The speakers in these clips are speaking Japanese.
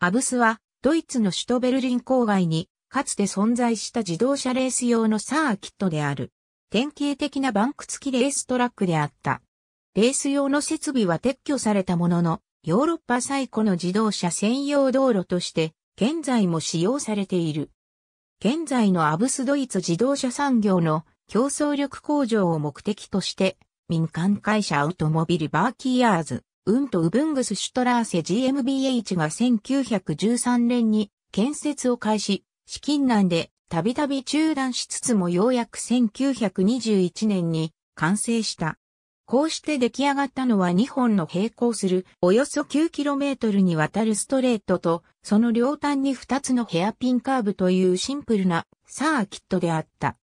アブスは、ドイツの首都ベルリン郊外に、かつて存在した自動車レース用のサーキットである。典型的なバンク付きレーストラックであった。レース用の設備は撤去されたものの、ヨーロッパ最古の自動車専用道路として、現在も使用されている。現在のアブスドイツ自動車産業の競争力向上を目的として、民間会社アウトモビルバーキーヤーズ、ウント・ウブングス・シュトラーセ GmbH が1913年に建設を開始、資金難でたびたび中断しつつもようやく1921年に完成した。こうして出来上がったのは2本の並行するおよそ 9km にわたるストレートと、その両端に2つのヘアピンカーブというシンプルなサーキットであった。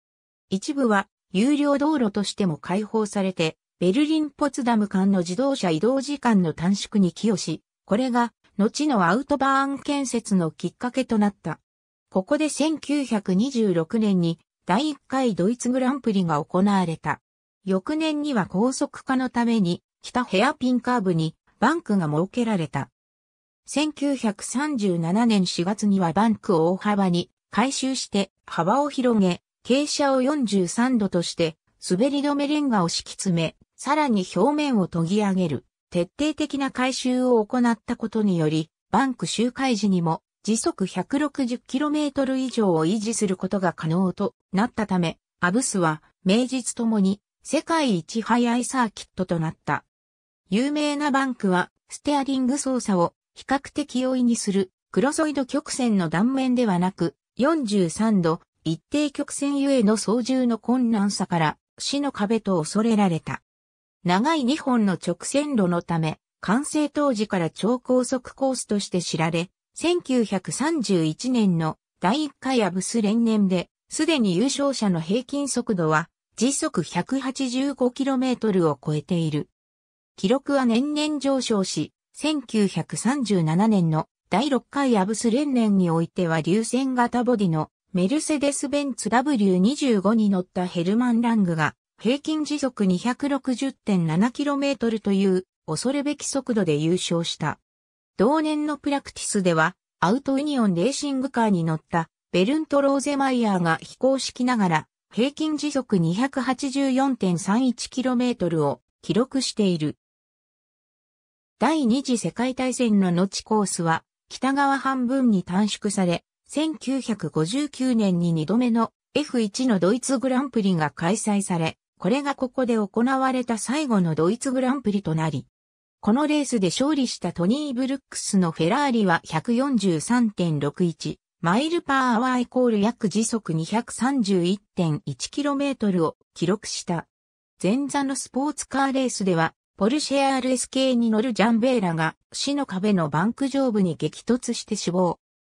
一部は有料道路としても開放されて、ベルリン・ポツダム間の自動車移動時間の短縮に寄与し、これが後のアウトバーン建設のきっかけとなった。ここで1926年に第1回ドイツグランプリが行われた。翌年には高速化のために北ヘアピンカーブにバンクが設けられた。1937年4月にはバンクを大幅に回収して幅を広げ、傾斜を43度として滑り止めレンガを敷き詰め、さらに表面を研ぎ上げる、徹底的な回収を行ったことにより、バンク周回時にも時速 160km 以上を維持することが可能となったため、アブスは名実ともに世界一速いサーキットとなった。有名なバンクはステアリング操作を比較的容易にするクロソイド曲線の断面ではなく43度一定曲線ゆえの操縦の困難さから死の壁と恐れられた。長い2本の直線路のため、完成当時から超高速コースとして知られ、1931年の第1回アブス連年で、すでに優勝者の平均速度は時速 185km を超えている。記録は年々上昇し、1937年の第6回アブス連年においては流線型ボディのメルセデス・ベンツ W25 に乗ったヘルマン・ラングが平均時速 260.7km という恐るべき速度で優勝した。同年のプラクティスでは、アウトユニオンレーシングカーに乗ったベルント・ローゼマイヤーが飛行式ながら、平均時速 284.31km を記録している。第二次世界大戦の後コースは、北側半分に短縮され、1959年に2度目の F1 のドイツグランプリが開催され、これがここで行われた最後のドイツグランプリとなり、このレースで勝利したトニー・ブルックスのフェラーリは143.61マイルパーアワーイコール約時速 231.1km を記録した。前座のスポーツカーレースでは、ポルシェ RSK に乗るジャンベーラが死の壁のバンク上部に激突して死亡。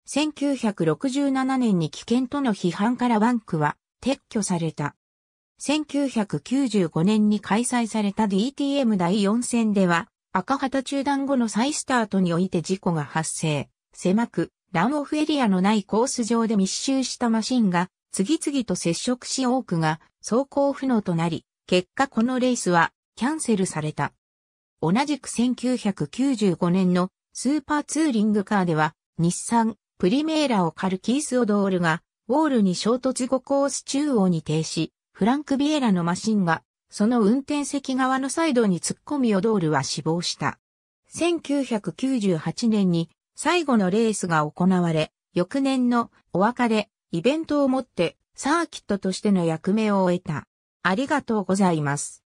1967年に危険との批判からバンクは撤去された。1995年に開催された DTM 第4戦では、赤旗中断後の再スタートにおいて事故が発生。狭く、ランオフエリアのないコース上で密集したマシンが、次々と接触し多くが走行不能となり、結果このレースはキャンセルされた。同じく1995年のスーパーツーリングカーでは、日産、プリメーラをカルキースオドールが、ウォールに衝突後コース中央に停止、フランク・ビエラのマシンが、その運転席側のサイドに突っ込みオドールは死亡した。1998年に最後のレースが行われ、翌年のお別れ、イベントをもってサーキットとしての役目を終えた。ありがとうございます。